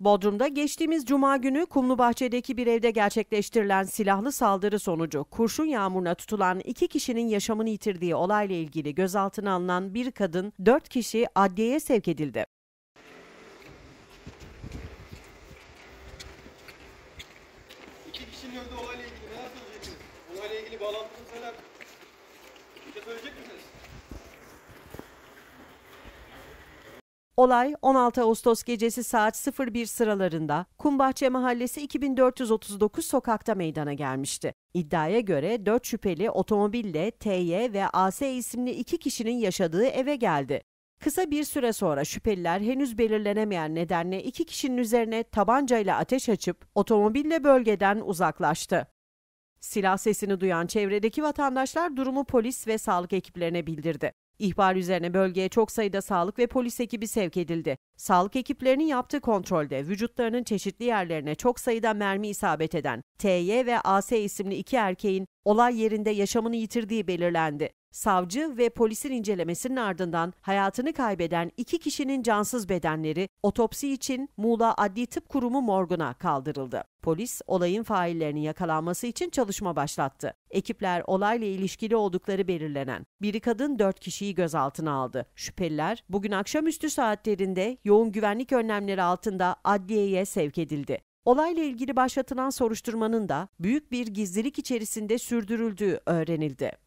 Bodrum'da geçtiğimiz cuma günü Kumlubahçe'deki bir evde gerçekleştirilen silahlı saldırı sonucu kurşun yağmuruna tutulan iki kişinin yaşamını yitirdiği olayla ilgili gözaltına alınan bir kadın dört kişi adliyeye sevk edildi. İki kişinin öldüğü olayla ilgili neler söyleyeceksiniz? Olayla ilgili bağlantınız neler? Bir şey söyleyecek misiniz? Olay 16 Ağustos gecesi saat 01 sıralarında Kumbahçe Mahallesi 2439 sokakta meydana gelmişti. İddiaya göre 4 şüpheli otomobille TY ve AS isimli iki kişinin yaşadığı eve geldi. Kısa bir süre sonra şüpheliler henüz belirlenemeyen nedenle iki kişinin üzerine tabancayla ateş açıp otomobille bölgeden uzaklaştı. Silah sesini duyan çevredeki vatandaşlar durumu polis ve sağlık ekiplerine bildirdi. İhbar üzerine bölgeye çok sayıda sağlık ve polis ekibi sevk edildi. Sağlık ekiplerinin yaptığı kontrolde vücutlarının çeşitli yerlerine çok sayıda mermi isabet eden TY ve AS isimli iki erkeğin olay yerinde yaşamını yitirdiği belirlendi. Savcı ve polisin incelemesinin ardından hayatını kaybeden iki kişinin cansız bedenleri otopsi için Muğla Adli Tıp Kurumu morguna kaldırıldı. Polis olayın faillerinin yakalanması için çalışma başlattı. Ekipler olayla ilişkili oldukları belirlenen biri kadın dört kişiyi gözaltına aldı. Şüpheliler bugün akşamüstü saatlerinde yoğun güvenlik önlemleri altında adliyeye sevk edildi. Olayla ilgili başlatılan soruşturmanın da büyük bir gizlilik içerisinde sürdürüldüğü öğrenildi.